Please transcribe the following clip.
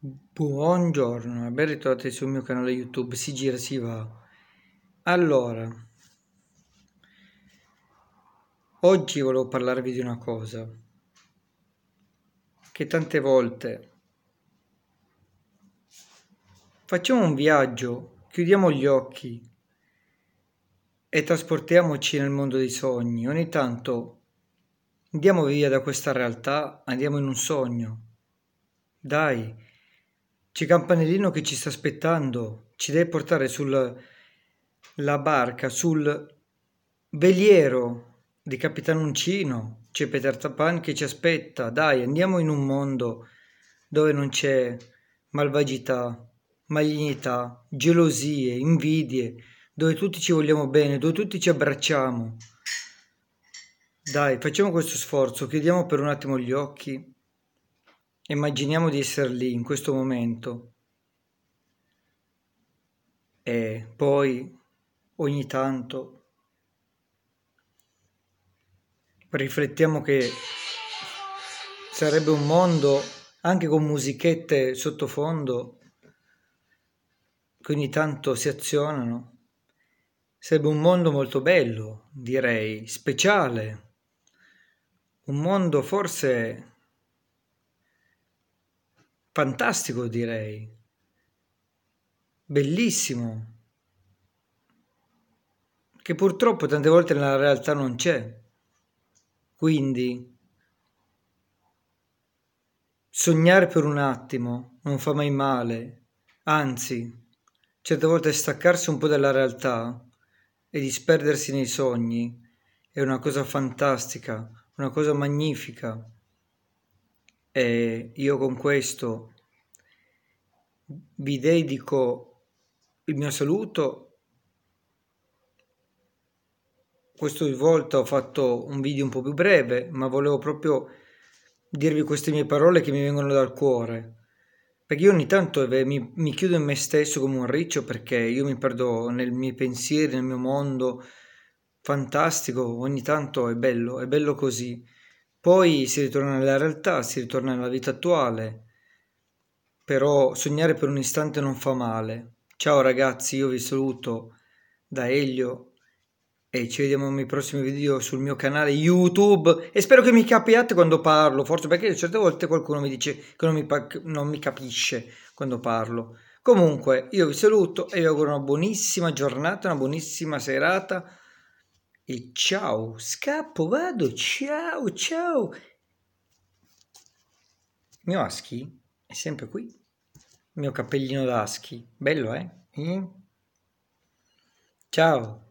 Buongiorno e ben ritrovati sul mio canale YouTube Si gira, si va. Allora, oggi volevo parlarvi di una cosa che tante volte facciamo un viaggio, chiudiamo gli occhi e trasportiamoci nel mondo dei sogni. Ogni tanto andiamo via da questa realtà, andiamo in un sogno. Dai, c'è Campanellino che ci sta aspettando, ci deve portare sulla barca, sul veliero di Capitan Uncino. C'è Peter Tapan che ci aspetta. Dai, andiamo in un mondo dove non c'è malvagità, malignità, gelosie, invidie, dove tutti ci vogliamo bene, dove tutti ci abbracciamo. Dai, facciamo questo sforzo, chiudiamo per un attimo gli occhi Immaginiamo di essere lì in questo momento e poi ogni tanto riflettiamo che sarebbe un mondo anche con musichette sottofondo che ogni tanto si azionano. Sarebbe un mondo molto bello, direi, speciale, un mondo forse fantastico direi, bellissimo, che purtroppo tante volte nella realtà non c'è. Quindi sognare per un attimo non fa mai male, anzi, certe volte staccarsi un po' dalla realtà e disperdersi nei sogni è una cosa fantastica, una cosa magnifica. E eh, io con questo vi dedico il mio saluto. Questa volta ho fatto un video un po' più breve, ma volevo proprio dirvi queste mie parole che mi vengono dal cuore. Perché io ogni tanto eh, mi, mi chiudo in me stesso come un riccio perché io mi perdo nei miei pensieri, nel mio mondo fantastico. Ogni tanto è bello, è bello così poi si ritorna nella realtà, si ritorna nella vita attuale, però sognare per un istante non fa male. Ciao ragazzi, io vi saluto da Elio e ci vediamo nei prossimi video sul mio canale YouTube e spero che mi capiate quando parlo, forse perché certe volte qualcuno mi dice che non mi, non mi capisce quando parlo. Comunque, io vi saluto e vi auguro una buonissima giornata, una buonissima serata e ciao, scappo, vado, ciao, ciao. mio aschi è sempre qui. Il mio cappellino da aschi. Bello, eh? Mm? Ciao.